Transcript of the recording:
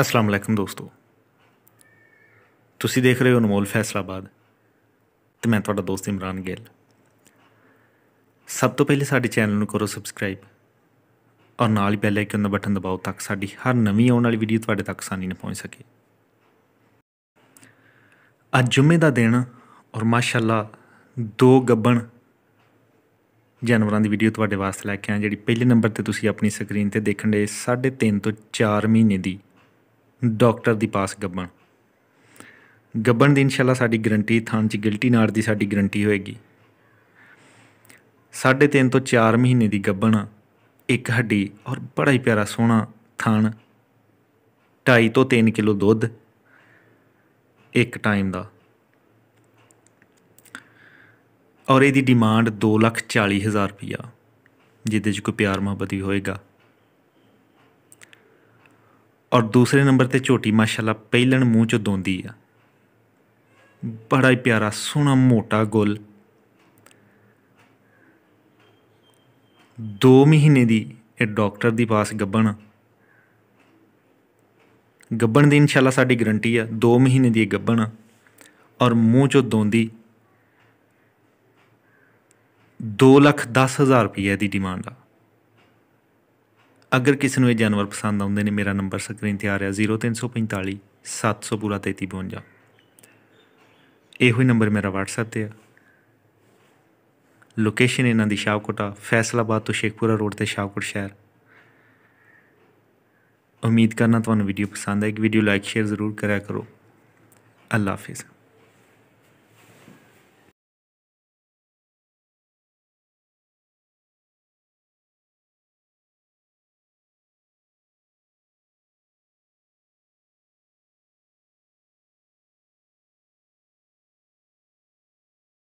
ਅਸਲਾਮ ਅਲੈਕਮ ਦੋਸਤੋ ਤੁਸੀਂ ਦੇਖ ਰਹੇ ਹੋ ਅਨਮੋਲ ਫੈਸਲਾਬਾਦ ਤੇ ਮੈਂ ਤੁਹਾਡਾ ਦੋਸਤ ਇਮਰਾਨ ਗਿੱਲ ਸਭ ਤੋਂ ਪਹਿਲੇ ਸਾਡੇ ਚੈਨਲ ਨੂੰ ਕਰੋ ਸਬਸਕ੍ਰਾਈਬ ਔਰ ਨਾਲ ਹੀ ਬੈਲ ਆਈਕਨ ਦਾ ਬਟਨ ਦਬਾਓ ਤਾਂ ਕਿ ਸਾਡੀ ਹਰ ਨਵੀਂ ਆਉਣ ਵਾਲੀ ਵੀਡੀਓ ਤੁਹਾਡੇ ਤੱਕ ਆਸਾਨੀ ਨਾਲ ਪਹੁੰਚ ਸਕੇ ਅੱਜ ਜੁਮੇ ਦਾ ਦਿਨ ਔਰ ਮਾਸ਼ਾਅੱਲਾ ਦੋ ਗੱਬਣ ਜਾਨਵਰਾਂ ਦੀ ਵੀਡੀਓ ਤੁਹਾਡੇ ਵਾਸਤੇ ਲੈ ਕੇ ਆਇਆ ਜਿਹੜੀ ਪਹਿਲੇ ਨੰਬਰ ਤੇ ਤੁਸੀਂ ਆਪਣੀ ਸਕਰੀਨ ਤੇ ਦੇਖਣ ਦੇ 3.5 ਤੋਂ 4 ਮਹੀਨੇ ਦੀ ਡਾਕਟਰ ਦੀ ਪਾਸ ਗੱਬਣ ਗੱਬਣ ਦੀ ਇਨਸ਼ਾਅੱਲਾ ਸਾਡੀ ਗਰੰਟੀ ਥਾਣ 'ਚ ਗਿਲਟੀ ਨਾਰ ਦੀ ਸਾਡੀ ਗਰੰਟੀ ਹੋਏਗੀ ਸਾਢੇ 3 ਤੋਂ 4 ਮਹੀਨੇ ਦੀ ਗੱਬਣ ਇੱਕ ਹੱਡੀ ਔਰ ਬੜਾ ਹੀ ਪਿਆਰਾ ਸੋਹਣਾ ਥਾਣ 2.5 ਤੋਂ 3 ਕਿਲੋ ਦੁੱਧ ਇੱਕ ਟਾਈਮ ਦਾ ਔਰ ਇਹਦੀ ਡਿਮਾਂਡ 240000 ਰੁਪਿਆ ਜਿੱਦੇ ਰੁਪਇਆ ਜਿਹਦੇ 'ਚ ਕੋਈ ਪਿਆਰ ਮੁਹੱਬਤ ਵੀ ਹੋਏਗਾ ਔਰ ਦੂਸਰੇ ਨੰਬਰ ਤੇ ਝੋਟੀ ਮਾਸ਼ਾਅੱਲਾ ਪਹਿਲਣ ਮੂੰਹ ਚ ਦੋਂਦੀ ਆ ਬੜਾ ਹੀ ਪਿਆਰਾ ਸੋਹਣਾ ਮੋਟਾ ਗੁੱਲ 2 ਮਹੀਨੇ ਦੀ ਇਹ ਡਾਕਟਰ ਦੀ ਪਾਸ ਗੱਬਣ ਗੱਬਣ ਦੀ ਇਨਸ਼ਾਅੱਲਾ ਸਾਡੀ ਗਰੰਟੀ ਆ 2 ਮਹੀਨੇ ਦੀ ਗੱਬਣ ਔਰ ਮੂੰਹ ਚ ਦੋਂਦੀ 2 ਲੱਖ 10 ਹਜ਼ਾਰ ਰੁਪਏ ਦੀ ਡਿਮਾਂਡ ਆ ਅਗਰ ਕਿਸੇ ਨੂੰ ਇਹ ਜਾਨਵਰ ਪਸੰਦ ਆਉਂਦੇ ਨੇ ਮੇਰਾ ਨੰਬਰ ਸਕਰੀਨ ਤੇ ਆ ਰਿਹਾ 0345 700 ਪੂਰਾ ਇਹੋ ਹੀ ਨੰਬਰ ਮੇਰਾ WhatsApp ਤੇ ਆ ਲੋਕੇਸ਼ਨ ਇਹਨਾਂ ਦੀ ਸ਼ਾਹਕੋਟਾ ਫੈਸਲਾਬਾਦ ਤੋਂ ਸ਼ੇਖਪੁਰਾ ਰੋਡ ਤੇ ਸ਼ਾਹਕੋਟ ਸ਼ਹਿਰ ਉਮੀਦ ਕਰਨਾ ਤੁਹਾਨੂੰ ਵੀਡੀਓ ਪਸੰਦ ਆਏਗੀ ਵੀਡੀਓ ਲਾਈਕ ਸ਼ੇਅਰ ਜ਼ਰੂਰ ਕਰਿਆ ਕਰੋ ਅੱਲਾ ਹਾਫਿਜ਼